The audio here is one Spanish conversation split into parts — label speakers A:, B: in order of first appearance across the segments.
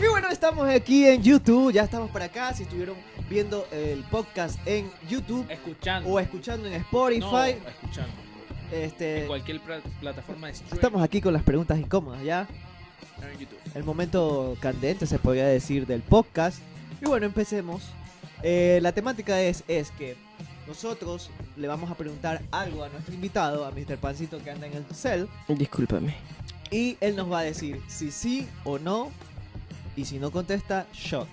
A: Y bueno, estamos aquí en YouTube, ya estamos para acá, si estuvieron viendo el podcast en YouTube Escuchando. o escuchando en Spotify. Este, en cualquier plataforma de Estamos aquí con las preguntas incómodas, ¿ya? El momento candente, se podría decir, del podcast. Y bueno, empecemos. Eh, la temática es, es que nosotros le vamos a preguntar algo a nuestro invitado, a Mr. Pancito que anda en el cel.
B: Discúlpame.
A: Y él nos va a decir si sí o no. Y si no contesta, eh, shot.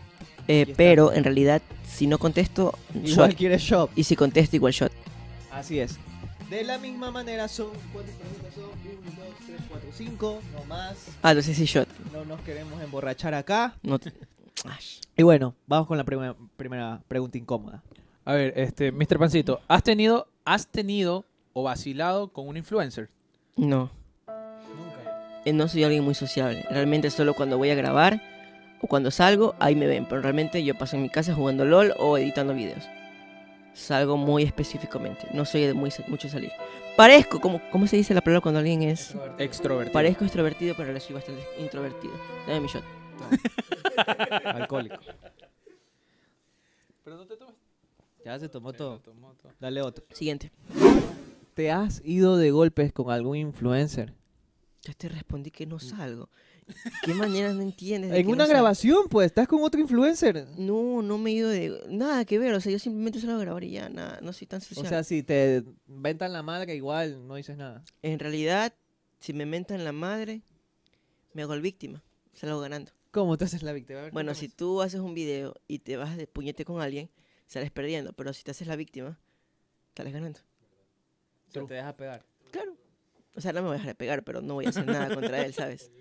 B: pero en realidad, si no contesto, igual quiere shot. Y si contesto, igual shot.
A: Así es. De la misma manera son cuántas preguntas son 1, 2, 3, 4, 5, no más. Ah, entonces sí shot. No nos queremos emborrachar acá. Y bueno, vamos con la
C: primera pregunta incómoda. A ver, este, Mr. Pancito, ¿has tenido, has tenido
B: o vacilado con un influencer? No. Nunca. Eh, no soy alguien muy sociable. Realmente solo cuando voy a grabar o cuando salgo, ahí me ven. Pero realmente yo paso en mi casa jugando LOL o editando videos. Salgo muy específicamente. No soy de muy, mucho salir. Parezco, como, ¿cómo se dice la palabra cuando alguien es? Extrovertido. Parezco extrovertido, pero ahora soy bastante introvertido. Dame mi shot. Alcohólico. Pero no te tomas ya se tomó todo. Dale otro. Siguiente.
A: ¿Te has ido de golpes con algún influencer?
B: Yo te respondí que no mm. salgo. ¿Qué maneras no entiendes? en una grabación,
A: pues, estás con otro influencer.
B: No, no me he ido de. Nada que ver, o sea, yo simplemente salgo a grabar y ya, nada, no soy tan social. O sea, si te ventan la madre, igual no dices nada. En realidad, si me mentan la madre, me hago el víctima, salgo ganando. ¿Cómo te haces la víctima? bueno, si tú haces un video y te vas de puñete con alguien, sales perdiendo. Pero si te haces la víctima, sales ganando.
A: te dejas pegar. Claro.
B: O sea, no me voy a dejar pegar, pero no voy a hacer nada contra él, ¿sabes?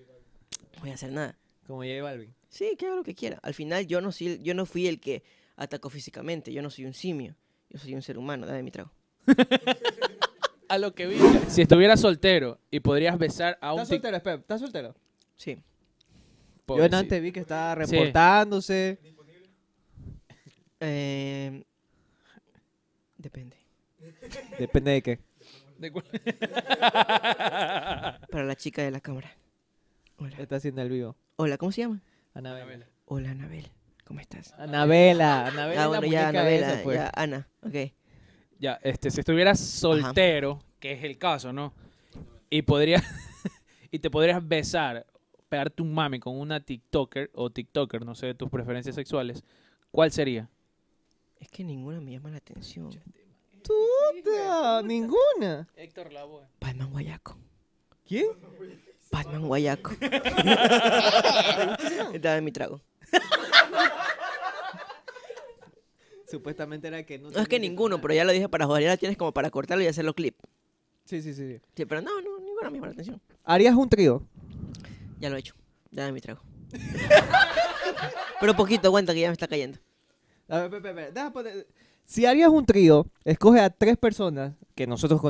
B: No voy a hacer nada. Como J Balvin. Sí, que haga lo que quiera. Al final, yo no, yo no fui el que atacó físicamente. Yo no soy un simio. Yo soy un ser humano. Dame mi trago. a lo que vi. Si estuvieras soltero y podrías besar a un... ¿Estás soltero,
A: ¿Estás soltero? Sí.
B: Yo antes vi que estaba
A: reportándose.
B: Eh, depende. Depende de qué. Para la chica de la cámara. Hola. Está haciendo el vivo. Hola, ¿cómo se llama? Anabela. Hola, Anabel. ¿Cómo estás? Anabela. Anabela. Ah, bueno, ya, Anabela. Pues. Ana. Ok.
C: Ya, este, si estuvieras soltero, que es el caso, ¿no? Y podrías. y te podrías besar, pegarte un mami con una TikToker o TikToker, no sé, tus preferencias sexuales. ¿Cuál sería?
B: Es que ninguna me llama la atención. ¡Tuta! ¡Ninguna! Héctor Lavoe. Batman Guayaco. ¿Quién? Batman Guayaco. Dame mi trago. Supuestamente era que no. No es que ninguno, pero ya lo dije para joder, ya la tienes como para cortarlo y hacerlo clip. Sí, sí, sí. Sí, pero no, no, ninguna me llama la atención.
A: ¿Harías un trío?
B: Ya lo he hecho. Dame mi trago. pero poquito, aguanta que ya me está cayendo.
A: Si harías un trío, escoge a tres personas que nosotros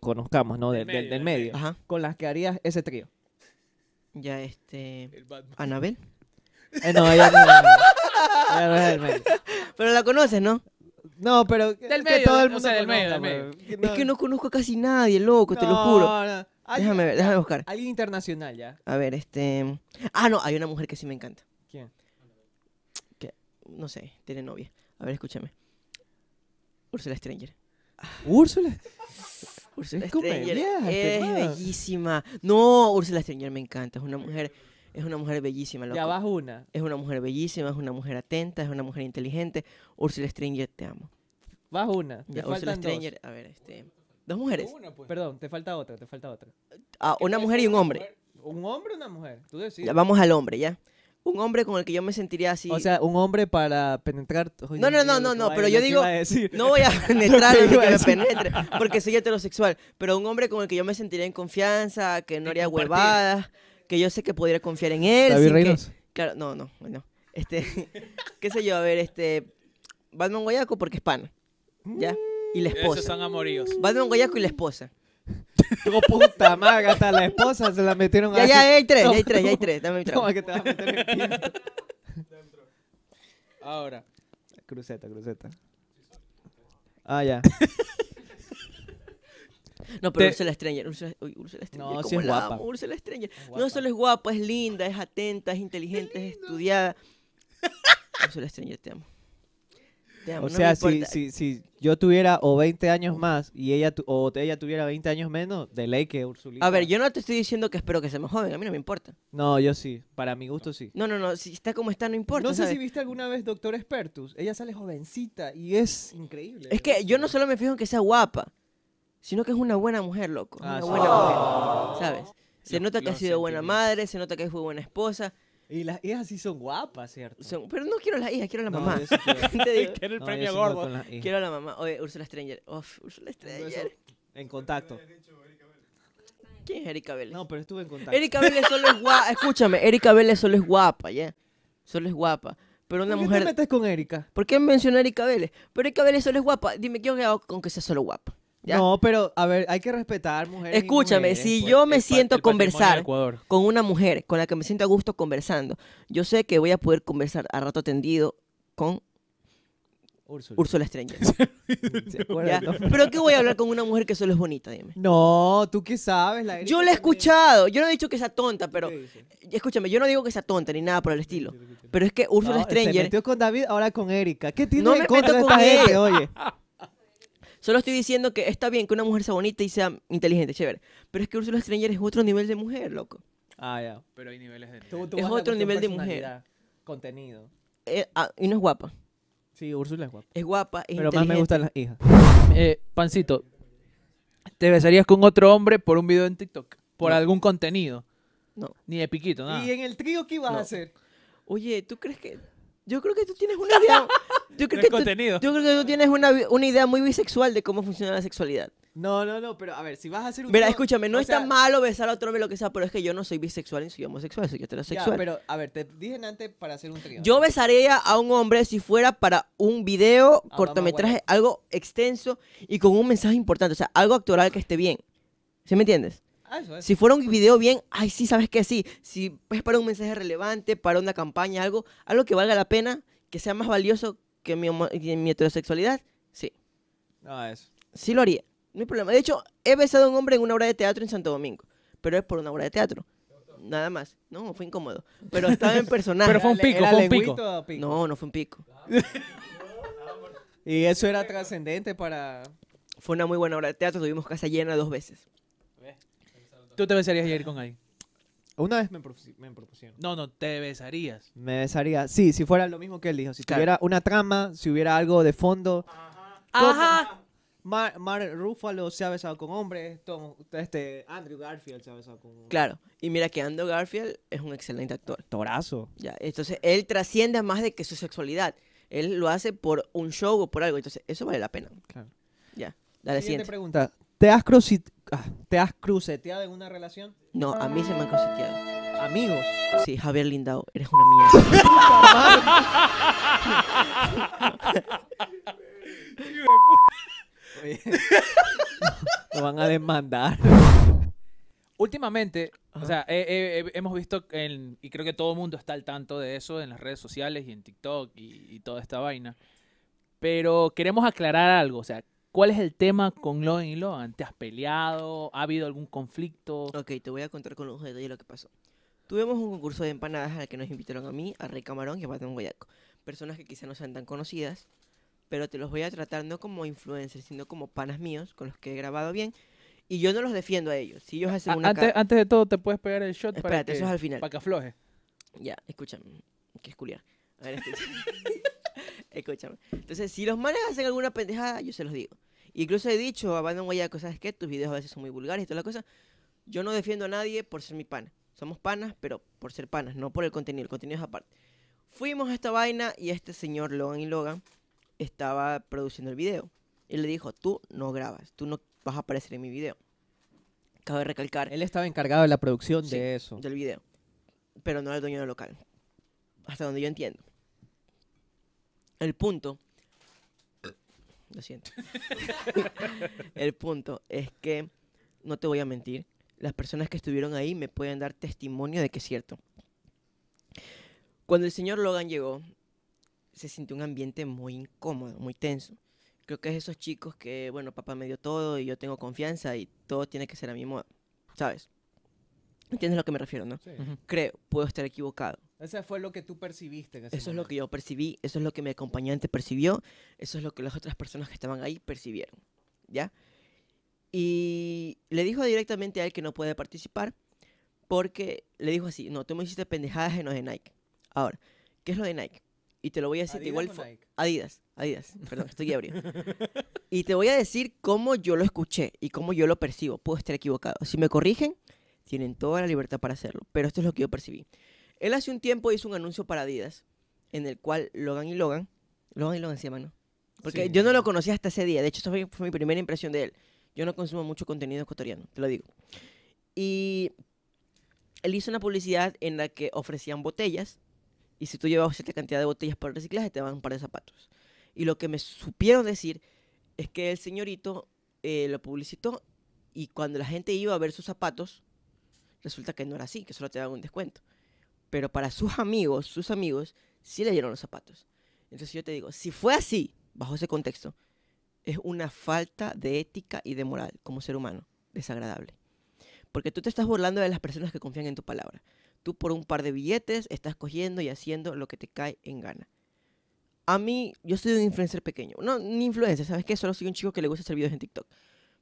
A: conozcamos, ¿no? Del, medio, Ajá. Con las que harías ese trío. Ya,
B: este. Anabel. Eh, no, ella no, Pero la conoces, ¿no? No, pero Del Es que no conozco a casi nadie, loco, te lo juro. Déjame ver, déjame buscar. Alguien internacional ya. A ver, este. Ah, no, hay una mujer que sí me encanta. ¿Quién? no sé, tiene novia. A ver, escúchame. Ursula Stranger. Úrsula. es pues. bellísima. No, Úrsula Stranger me encanta. Es una mujer, es una mujer bellísima. Ya vas una. Es una mujer bellísima, es una mujer atenta, es una mujer inteligente. Úrsula Stranger, te amo. Vas una. te Stranger, a ver, este. Dos mujeres.
A: Pues. Perdón, te falta otra, te falta otra.
B: Ah, una mujer y un hombre.
A: ¿Un hombre o una mujer? Tú decides.
B: vamos al hombre, ya un hombre con el que yo me sentiría así. O sea, un hombre para penetrar. no, no, no, no, pero yo digo, no voy a penetrar porque soy heterosexual, pero un hombre con el que yo me sentiría en confianza, que no haría huevadas, que yo sé que podría confiar en él. David claro, no, no, bueno. Este, qué sé yo, a ver, este, Batman Guayaco porque es pana, ¿ya? Y la esposa. son amoríos. Batman Guayaco y la esposa. Digo, puta maga, hasta la esposa se la metieron ya, ahí. Ya, ya hay tres, ya hay tres, ya hay tres.
A: Dame mi trabajo. ¿Cómo que te vas a meter en
C: Ahora.
B: Cruceta, cruceta. Ah, ya. No, pero Ursula Stranger, Ursula, Ursula Stranger, no, sí es la Ursula Stranger. No solo es guapa, es linda, es atenta, es inteligente, es, es estudiada. Ursula Stranger, te amo o sea, si,
A: yo tuviera o 20 años más y ella o ella tuviera 20 años menos, de ley que Ursulina... A ver,
B: yo no te estoy diciendo que espero que sea más joven, a mí no me importa. No, yo sí, para mi gusto sí. No, no, no, si está como está no importa. No sé si viste alguna vez Doctor Expertus, ella sale jovencita y es increíble. Es que yo no solo me fijo en que sea guapa, sino que es una buena mujer, loco, una ah, buena mujer, ¿sabes? Se nota que ha sido buena madre, se nota que fue buena esposa, y las hijas sí son guapas, ¿cierto? pero no quiero las hijas, quiero a la mamá. quiero. el premio gordo. Quiero a la mamá. Oye, Ursula Stranger. Uf, Ursula Stranger. En contacto. ¿Quién es Erika Vélez? No, pero estuve en contacto. Erika Vélez solo es guapa. Escúchame, Erika Vélez solo es guapa, ¿ya? Solo es guapa. Pero una ¿Por qué te metes con Erika? ¿Por qué mencioné a Erika Vélez? Pero Erika Vélez solo es guapa. Dime, ¿qué hago con que sea solo guapa? No, pero a ver, hay que respetar mujeres. Escúchame, si pues, yo me siento conversar con una mujer con la que me siento a gusto conversando, yo sé que voy a poder conversar a rato tendido con
C: Úrsula, Úrsula Stranger. Pero ¿qué voy a hablar con una
B: mujer que solo es bonita? Dime. No, tú qué sabes. La yo la he escuchado. Yo no he dicho que sea tonta, pero. Escúchame, yo no digo que sea tonta ni nada por el estilo. Pero es que Úrsula Stranger. Se metió con David, ahora con Erika. ¿Qué tiene no me con esta oye? Solo estoy diciendo que está bien que una mujer sea bonita y sea inteligente, chévere. Pero es que Úrsula Stranger es otro nivel de mujer, loco. Ah, ya. Pero hay niveles
A: de. es otro nivel de mujer. Contenido.
B: Eh, ah, y no es guapa. Sí,
C: Úrsula es guapa.
A: Es guapa, es
C: Pero más me gustan las hijas. Eh, Pancito, ¿te besarías con otro hombre por un video en TikTok? ¿Por algún contenido? No. Ni de piquito, nada. ¿Y
B: en el trío qué ibas a hacer? Oye, ¿tú crees que yo creo que tú tienes una idea. Yo creo, que yo creo que tú tienes una, una, idea muy bisexual de cómo funciona la sexualidad.
A: No, no, no, pero a ver, si vas a hacer un. Mira, escúchame, no está malo
B: besar a otro hombre lo que sea, pero es que yo no soy bisexual ni soy homosexual, soy heterosexual. Ya, pero
A: a ver, te dije antes para hacer un trío.
B: Yo besaría a un hombre si fuera para un video, ah, cortometraje, algo extenso y con un mensaje importante, o sea, algo actoral que esté bien. ¿Sí me entiendes? Ah, si fuera un video bien, ay, sí, sabes que sí. Si es para un mensaje relevante, para una campaña, algo, algo que valga la pena, que sea más valioso que mi, mi heterosexualidad, sí. No ah, eso. Sí lo haría. No hay problema. De hecho, he besado a un hombre en una obra de teatro en Santo Domingo, pero es por una obra de teatro. Nada más. No, fue incómodo. Pero estaba en personaje. pero fue un pico, fue un No, no fue un pico.
A: y eso era trascendente para... Fue una muy buena obra de teatro. Tuvimos casa llena dos veces. ¿Tú te besarías ayer con alguien? Una vez me, propusieron. No, no, te besarías. Me besaría. Sí, si fuera lo mismo que él dijo. Si hubiera tuviera una trama, si
B: hubiera algo de fondo. Ajá,
A: Ajá. Mar, Rufalo se ha besado con hombres. este, Andrew Garfield se ha besado con hombres. Claro.
B: Y mira que Andrew Garfield es un excelente actor. Torazo. Ya, entonces él trasciende más de que su sexualidad. Él lo hace por un show o por algo. Entonces, eso vale la pena. Claro. Ya. la Siguiente pregunta.
A: ¿Te has, si.?
B: Ah, ¿Te has cruceteado en una relación? No, a mí se me han cruceteado. ¿Amigos? Sí, Javier Lindau, eres una mierda. lo van a
A: demandar.
C: Últimamente, o sea, hemos visto, en, y creo que todo el mundo está al tanto de eso en las redes sociales y en TikTok y toda esta vaina. Pero queremos aclarar algo, o sea, ¿Cuál es el tema con Logan y Loan? ¿Te has
B: peleado? ¿Ha habido algún conflicto? Ok, te voy a contar con lujo detalle lo que pasó. Tuvimos un concurso de empanadas al que nos invitaron a mí, a Rey Camarón y a Patrón Guayaco. Personas que quizá no sean tan conocidas, pero te los voy a tratar no como influencers, sino como panas míos con los que he grabado bien. Y yo no los defiendo a ellos. Si ellos hacen antes,
C: de todo, te puedes pegar el shot para que, al final. Para
B: afloje. Ya, escúchame. Que es culiar. A ver, escúchame. escúchame. Entonces, si los manes hacen alguna pendejada, yo se los digo. Incluso he dicho a Brandon Guayaco, ¿sabes qué? Tus videos a veces son muy vulgares y toda la cosa. Yo no defiendo a nadie por ser mi pana. Somos panas, pero por ser panas, no por el contenido. El contenido es aparte. Fuimos a esta vaina y este señor Logan y Logan estaba produciendo el video. Él le dijo, tú no grabas, tú no vas a aparecer en mi video. Cabe recalcar. Él estaba encargado de la producción de eso. Del video. Pero no era el dueño del local. Hasta donde yo entiendo. El punto lo siento. el punto es que, no te voy a mentir, las personas que estuvieron ahí me pueden dar testimonio de que es cierto. Cuando el señor Logan llegó, se sintió un ambiente muy incómodo, muy tenso. Creo que es esos chicos que, bueno, papá me dio todo y yo tengo confianza y todo tiene que ser a mi modo, ¿sabes? ¿Entiendes a lo que me refiero, no? Creo, puedo estar equivocado. Eso fue lo que tú percibiste. eso es lo que yo percibí, eso es lo que mi acompañante percibió, eso es lo que las otras personas que estaban ahí percibieron, ¿ya? Y le dijo directamente a él que no puede participar porque le dijo así, no, tú me hiciste pendejadas en los de Nike. Ahora, ¿qué es lo de Nike? Y te lo voy a decir, igual fue... Adidas, Adidas, perdón, estoy ebrio. y te voy a decir cómo yo lo escuché y cómo yo lo percibo. Puedo estar equivocado. Si me corrigen, tienen toda la libertad para hacerlo, pero esto es lo que yo percibí. Él hace un tiempo hizo un anuncio para Adidas en el cual Logan y Logan, Logan y Logan se llaman, Porque yo no lo conocía hasta ese día. De hecho, esa fue, mi primera impresión de él. Yo no consumo mucho contenido ecuatoriano, te lo digo. Y él hizo una publicidad en la que ofrecían botellas. Y si tú llevabas cierta cantidad de botellas para el reciclaje, te van un par de zapatos. Y lo que me supieron decir es que el señorito eh, lo publicitó y cuando la gente iba a ver sus zapatos, resulta que no era así, que solo te daban un descuento. Pero para sus amigos, sus amigos, sí le dieron los zapatos. Entonces yo te digo, si fue así, bajo ese contexto, es una falta de ética y de moral como ser humano, desagradable. Porque tú te estás burlando de las personas que confían en tu palabra. Tú por un par de billetes estás cogiendo y haciendo lo que te cae en gana. A mí, yo soy un influencer pequeño. No, ni influencer, ¿sabes qué? Solo soy un chico que le gusta hacer videos en TikTok.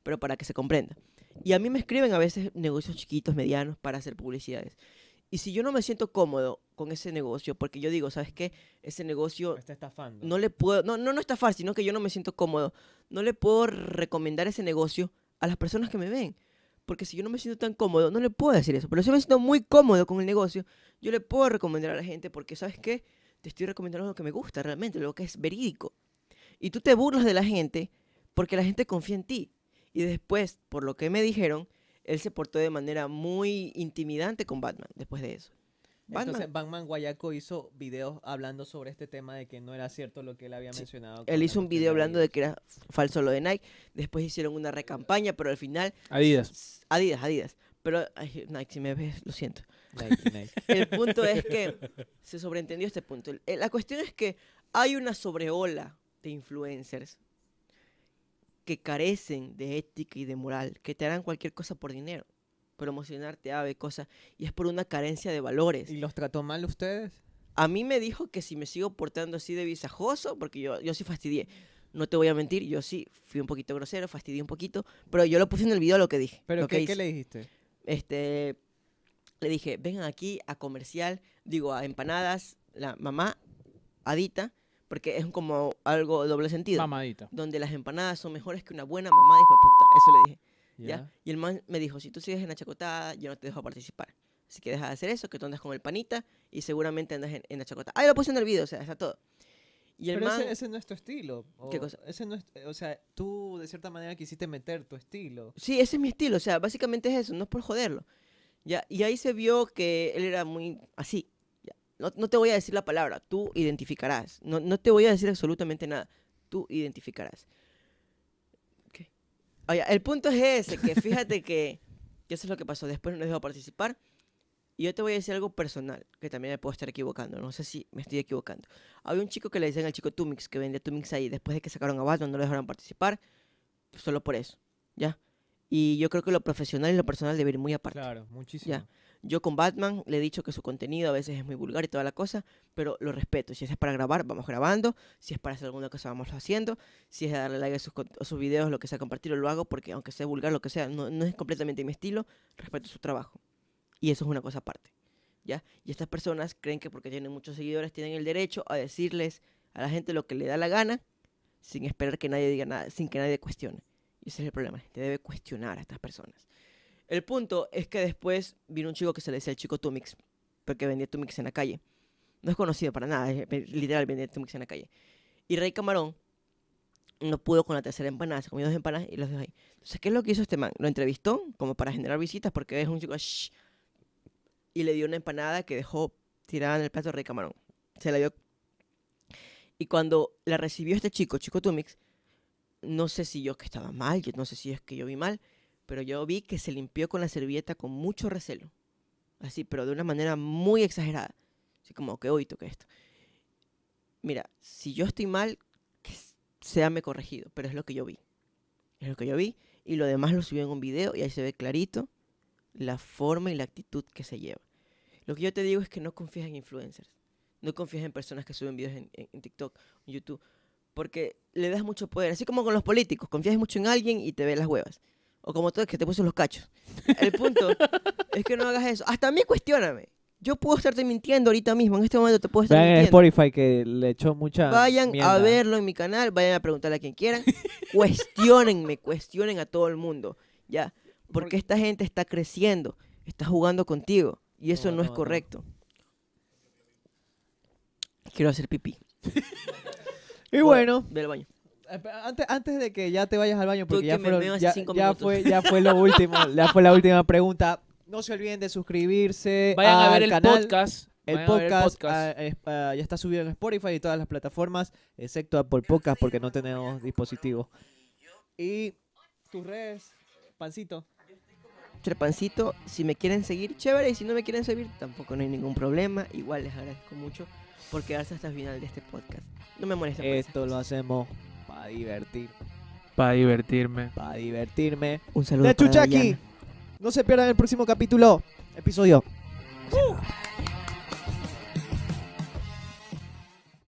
B: Pero para que se comprenda. Y a mí me escriben a veces negocios chiquitos, medianos, para hacer publicidades. Y si yo no me siento cómodo con ese negocio, porque yo digo, ¿sabes qué? Ese negocio... está estafando. No le puedo... No, no, no estafar, sino que yo no me siento cómodo. No le puedo recomendar ese negocio a las personas que me ven. Porque si yo no me siento tan cómodo, no le puedo decir eso. Pero si me siento muy cómodo con el negocio, yo le puedo recomendar a la gente porque, ¿sabes qué? Te estoy recomendando lo que me gusta realmente, lo que es verídico. Y tú te burlas de la gente porque la gente confía en ti. Y después, por lo que me dijeron, él se portó de manera muy intimidante con Batman después de eso.
A: Batman. Entonces, Batman Guayaco hizo videos hablando sobre este tema de que no era cierto lo que él había mencionado.
B: Él hizo un video hablando de que era falso lo de Nike. Después hicieron una recampaña, pero al final. Adidas. Adidas, Adidas. Pero Nike, si me ves, lo siento. Nike, Nike. El punto es que se sobreentendió este punto. La cuestión es que hay una sobreola de influencers que carecen de ética y de moral, que te harán cualquier cosa por dinero, promocionarte ave, cosas, y es por una carencia de valores. ¿Y los trató mal ustedes? A mí me dijo que si me sigo portando así de visajoso, porque yo, yo sí fastidié. No te voy a mentir, yo sí fui un poquito grosero, fastidié un poquito, pero yo lo puse en el video lo que dije. ¿Pero qué, le dijiste? Este, le dije, vengan aquí a comercial, digo, a empanadas, la mamá, Adita, porque es como algo doble sentido. Mamadita. Donde las empanadas son mejores que una buena mamada, hijo de puta. Eso le dije. ¿Ya? Y el man me dijo, si tú sigues en la chacotada, yo no te dejo participar. Así que deja de hacer eso, que tú andas con el panita y seguramente andas en, la chacotada. Ahí lo puse en el video, o sea, está todo. Y el Pero man, ese, no es tu
A: estilo. ¿Qué cosa? Ese no es, eh, o sea, tú de cierta manera quisiste meter tu estilo. Sí,
B: ese es mi estilo, o sea, básicamente es eso, no es por joderlo. ¿Ya? Y ahí se vio que él era muy así. No, te voy a decir la palabra, tú identificarás. No, no te voy a decir absolutamente nada, tú identificarás. el punto es ese, que fíjate que, eso es lo que pasó. Después no dejó participar. Y yo te voy a decir algo personal, que también me puedo estar equivocando. No sé si me estoy equivocando. Había un chico que le decían al chico Tumix, que vendía Tumix ahí. Después de que sacaron a Batman, no lo dejaron participar. Pues, solo por eso, ¿ya? Y yo creo que lo profesional y lo personal deben ir muy aparte. Claro, muchísimo. Yo con Batman le he dicho que su contenido a veces es muy vulgar y toda la cosa, pero lo respeto. Si es para grabar, vamos grabando. Si es para hacer alguna cosa, vamos haciendo. Si es darle like a sus, videos, lo que sea, compartirlo, lo hago, porque aunque sea vulgar, lo que sea, no, es completamente mi estilo, respeto su trabajo. Y eso es una cosa aparte. ¿Ya? Y estas personas creen que porque tienen muchos seguidores tienen el derecho a decirles a la gente lo que le da la gana sin esperar que nadie diga nada, sin que nadie cuestione. Y ese es el problema, te debe cuestionar a estas personas. El punto es que después vino un chico que se le decía el chico Tumix, porque vendía Tumix en la calle. No es conocido para nada, eh, literal vendía Tumix en la calle. Y Rey Camarón no pudo con la tercera empanada, se comió dos empanadas y los dejó ahí. Entonces, ¿qué es lo que hizo este man? Lo entrevistó como para generar visitas, porque es un chico... y le dio una empanada que dejó tirada en el plato de Rey Camarón. Se la dio. Y cuando la recibió este chico, Chico Tumix, no sé si yo que estaba mal, yo no sé si es que yo vi mal, pero yo vi que se limpió con la servilleta con mucho recelo. Así, pero de una manera muy exagerada. Así como, que hoy que esto. Mira, si yo estoy mal, que sea me corregido, pero es lo que yo vi. Es lo que yo vi y lo demás lo subió en un video y ahí se ve clarito la forma y la actitud que se lleva. Lo que yo te digo es que no confíes en influencers, no confíes en personas que suben videos en, en TikTok, en YouTube, porque le das mucho poder, así como con los políticos, confías mucho en alguien y te ve las huevas. O como tú que te puso los cachos. El punto es que no hagas eso. Hasta a mí cuestióname. Yo puedo estarte mintiendo ahorita mismo, en este momento te puedo estar Vean mintiendo.
A: Spotify que le echó mucha Vayan a verlo
B: en mi canal, vayan a preguntarle a quien quieran. Cuestionenme. cuestionen a todo el mundo, ya. Porque esta gente está creciendo, está jugando contigo y eso no, es correcto. Quiero hacer pipí. y bueno, bueno, ve al baño.
A: Eh, antes, de que ya te vayas al baño, porque ya, fue, lo último, ya fue la última pregunta. No se olviden de suscribirse. Vayan a ver el podcast. El podcast, ah, ah, ya está subido en Spotify y todas las plataformas, excepto Apple Podcast,
B: porque no tenemos dispositivo
A: Y tus redes, Pancito.
B: Trepancito, si me quieren seguir, chévere, y si no me quieren seguir, tampoco no hay ningún problema. Igual les agradezco mucho por quedarse hasta el final de este podcast. No me molesta. Esto lo hacemos
A: para divertir. Para divertirme. Para divertirme. Un saludo. De Chuchaki. No se pierdan el próximo capítulo. Episodio.